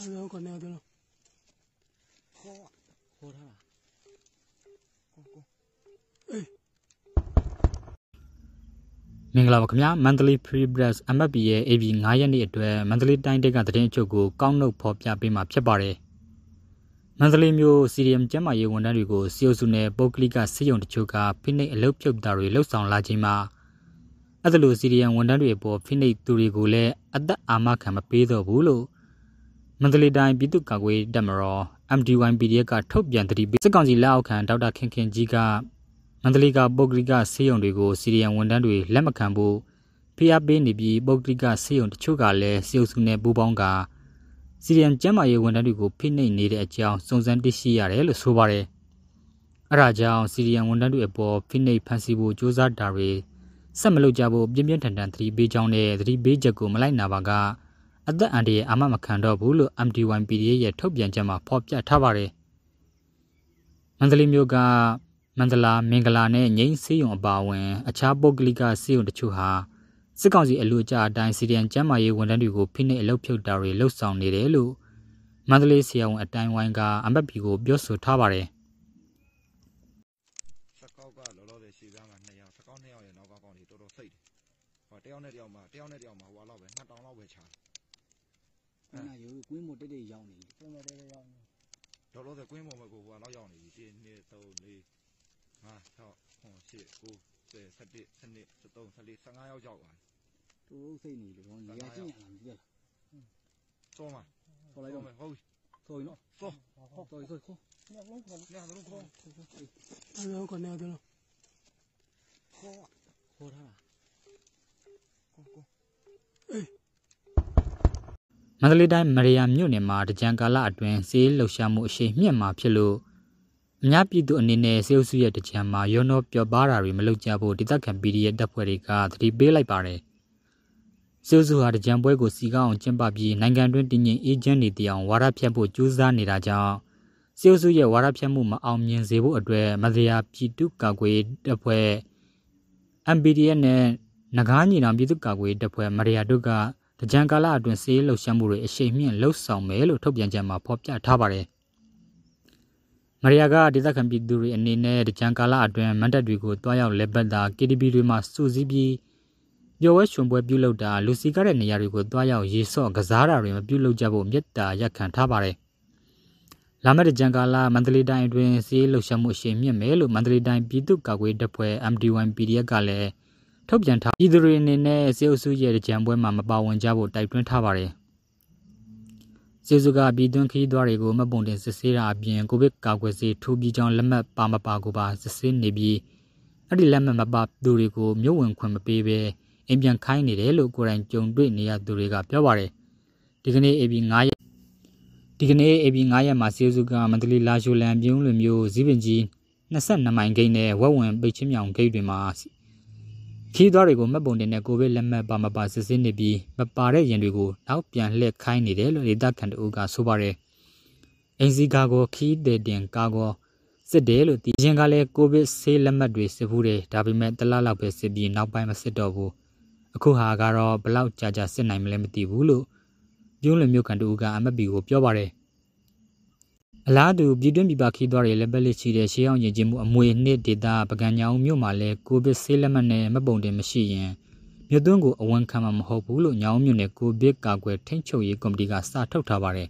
အဲ့လိုကနေတော့ဟောဟောထားတာကိုကိုအေးမင်္ဂလာပါခင်ဗျာမန္တလေး Free Press MFB ရဲ့ AB 9ရက်နေ့အတွက်မန္တလေးတိုင်းတက်ကသတင်းအချုပ်ကိုကောက်နှုတ်ဖော်ပြပေးမှာဖြစ်ပါတယ်မန္တလေးမြို့ CRM ကျန်းမာရေးဝန်ထမ်းတွေကို COSU နဲ့ပုတ်ကလိကစစ်ရုံတချို့ကဖိနှိပ်အလုပ်ပြုတ်တာတွေလှုပ်ဆောင်လာခြင်းမှာအဲ့ဒါလို CRM ဝန်ထမ်းတွေအပေါ်ဖိနှိပ်သူတွေကိုလည်းအသက်အာမခံမပေးတော့ဘူးလို့မန္တလေးတိုင်းပြည်သူ့ကာကွယ်တပ်မတော် MDY PDF ကထုတ်ပြန်သတိပေးစစ်ကောင်စီလက်အောက်ခံဒေါက်တာခင်ခင်ကြီးကမန္တလေးကပုဂ္ဂလိကဆေးရုံတွေကိုစီရီယံဝန်ထမ်းတွေလက်မခံဖို့ဖိအားပေးနေပြီးပုဂ္ဂလိကဆေးရုံတချို့ကလည်းစေုပ်စုနဲ့ပူးပေါင်းကစီရီယံကျန်းမာရေးဝန်ထမ်းတွေကိုဖိနှိပ်နေတဲ့အကြောင်းစုံစမ်းသိရှိရတယ်လို့ဆိုပါတယ်။အဲဒါကြောင့်စီရီယံဝန်ထမ်းတွေအပေါ်ဖိနှိပ်ဖန်ဆီးဖို့ကြိုးစားတာတွေဆက်မလုပ်ကြဖို့ပြင်းပြင်းထန်ထန်သတိပေးကြောင်းနဲ့သတိပေးချက်ကိုမလိုက်နာပါကအသက်အန္တရာယ်အမှမခံတော့ဘူးလို့ MDYPDA ရဲ့ထုတ်ပြန်ချက်မှာဖော်ပြထားပါတယ်။မန္တလေးမြို့ကမန္တလာမင်္ဂလာနဲ့ငိမ့်စေးရုံအပါအဝင် အခြားပုဂ္ဂလိကစေးရုံတချို့ဟာစစ်ကောင်စီအလို့အကြအတိုင်းစီရီယန်ကျမ်းမာရေးဝန်ထမ်းတွေကိုဖိနှိပ်အလုပ်ဖြုတ်တာတွေလှုပ်ဆောင်နေတယ်လို့မန္တလေးဆရာဝန်အတိုင်းဝိုင်းကအမတ်ပီကိုပြောဆိုထားပါတယ်။စကောက်ကလောလောဆယ်ရှေ့သားမှာ2ယောက်စကောက်2ယောက်ရဲ့နောက်ကကောင်တွေတော်တော်စိတ်တယ်။ဟောတယောက်နဲ့တယောက်မှာတယောက်နဲ့တယောက်မှာဟိုလောက်ပဲ2000လောက်ပဲချာတယ်။အဲ့နာရုပ်ကွင်းမတက်တက်ရောက်နေပြီ။ကွင်းမတက်တက်ရောက်နေ။လောလောဆယ်ကွင်းပေါ်မှာကိုဘွားတော့ရောက်နေပြီ။1 2 3 4 5 6 7 8 9 10 11 12 13 14 15ယောက်ရောက်ပါ။သူ့စိတ်နေလို့နေရာချင်းရလာပြီလား။ဆောမှာ။ဆောလိုက်တော့မယ်ဟုတ်ပြီ။ဆောရင်နော်။ဆော။ဆောဆောဆော။ညာလုံးခေါ်။ညာလုံးခေါ်။အဲ့တော့ကနေတယ်လို့။ခေါ်။ခေါ်ထားလား။ကိုကို။အေးမန္တလေးတိုင်းမရယာမြို့နယ်မှာတကြံကာလအတွင်းဈေးလှုပ်ရှားမှုအရှိန်မြင့်မာဖြစ်လို့အများပြည်သူအနေနဲ့စေုပ်စုရဲ့တကြံမှာရောနှောပျော်ပါတာတွေမလုပ်ကြဖို့ဒေသခံ PDF တပ်ဖွဲ့တွေကသတိပေးလိုက်ပါတယ်စေုပ်စုဟာတကြံပွဲကိုစီကောင်းအောင်ကျင်းပပြီးနိုင်ငံတွင်းတည်ငြိမ်အေးချမ်းနေတရားဝါဒဖြန့်ဖို့ကြိုးစားနေတာကြောင့်စေုပ်စုရဲ့ဝါဒဖြန့်မှုမအောင်မြင်စေဖို့အတွက်မန္တလေးပြည်သူ့ကာကွယ်တပ်ဖွဲ့ MPDF နဲ့ငကားညီနောင်ပြည်သူ့ကာကွယ်တပ်ဖွဲ့မရယာတို့ကတကြံကာလအတွင်းစစ်ရေးလှုပ်ရှားမှုတွေအရှိန်မြင့်လှုပ်ဆောင်မယ်လို့ထုတ်ပြန်ချက်မှာဖော်ပြထားပါတယ်။မရီယာကဒေသခံပြည်သူတွေအနေနဲ့တကြံကာလအတွင်းမန်တပ်တွေကိုတွားရောက်လက်ပတ်တာ KTB တွေမှာစုစည်းပြီးပျော်ဝဲရွှင်ပွဲပြုလုပ်တာလူစီကားတဲ့နေရာတွေကိုတွားရောက်ရေဆော့ကစားတာတွေမပြုလုပ်ကြဖို့မြစ်တာရက်ခံထားပါတယ်။လာမယ့်တကြံကာလမန္တလေးတိုင်းအတွင်းစစ်ရေးလှုပ်ရှားမှုအရှိန်မြင့်မယ်လို့မန္တလေးတိုင်းပြည်သူ့ကာကွယ်တပ်ဖွဲ့ MD1 PDF ကလည်းထုတ်ပြန်ထားပြည်သူတွေအနေနဲ့စစ်အုပ်စုရဲ့ကြံပွဲမှာမပါဝင်ကြဖို့တိုက်တွန်းထားပါတယ်။စစ်စုကပြည်တွင်းခရီးသွားတွေကိုမပုံတင်စစ်ဆေးတာအပြင်ကိုဗစ်ကာကွယ်ဆေးထိုးပြီးကြောင်းလက်မှတ်ပါမပါကိုပါစစ်ဆေးနေပြီးအဲ့ဒီလက်မှတ်မပါသူတွေကိုမြို့ဝင်ခွင့်မပေးဘဲအင်ပြန်ခိုင်းနေတယ်လို့ကိုယ်တိုင်ကြုံတွေ့နေရသူတွေကပြောပါတယ်။ဒီကနေ့ AB 9ရက်ဒီကနေ့ AB 9ရက်မှာစစ်စုကမန္တလေးလာရှိုလန်ပြုံးလိုမျိုးဇီးပင်ကြီး22မိုင်ဂိတ်နဲ့ဝက်ဝင်ပိတ်ချင်းမြောင်ဂိတ်တွေမှာခီးသွားတွေကိုမှတ်ပုံတင်တဲ့ကိုဗစ်လက်မှတ်ပါမပါစစ်ဆေးနေပြီးမပါတဲ့ရင်တွေကိုနောက်ပြန်လှည့်ခိုင်းနေတယ်လို့ဒေသခံတို့ကဆိုပါတယ်။အင်စီကာကိုခီးတဲ့တင်ကာကိုစစ်တယ်လို့ဒီရင်ကလည်းကိုဗစ်ဆေးလက်မှတ်တွေစစ်ဘူးတယ်ဒါပေမဲ့တလားလောက်ပဲစစ်ပြီးနောက်ပိုင်းမစစ်တော့ဘူးအခုဟာကတော့ဘလောက်ကြာကြာစစ်နိုင်မလဲမသိဘူးလို့ပြုံးလွန်မြို့ကန်တူကအမတ်ဘီကိုပြောပါတယ်အလားတူပြည်တွင်းပြည်ပခီးသွားတွေလည်းပဲလက်ရှိတဲ့ရှေးအောင်ရင်ကျင်းမှုအမွေနှစ်ဒေတာပကံညောင်မြို့မှာလည်းကိုဗစ်ဆေးလက်မှတ်နဲ့မပုံတင် မရှိရင်မြို့သွင်းကိုအဝန်ခံမှာမဟုတ်ဘူးလို့ညောင်မြို့နယ်ကိုဗစ်ကာကွယ်ထိန်းချုပ်ရေးကော်မတီကစာထုတ်ထားပါတယ်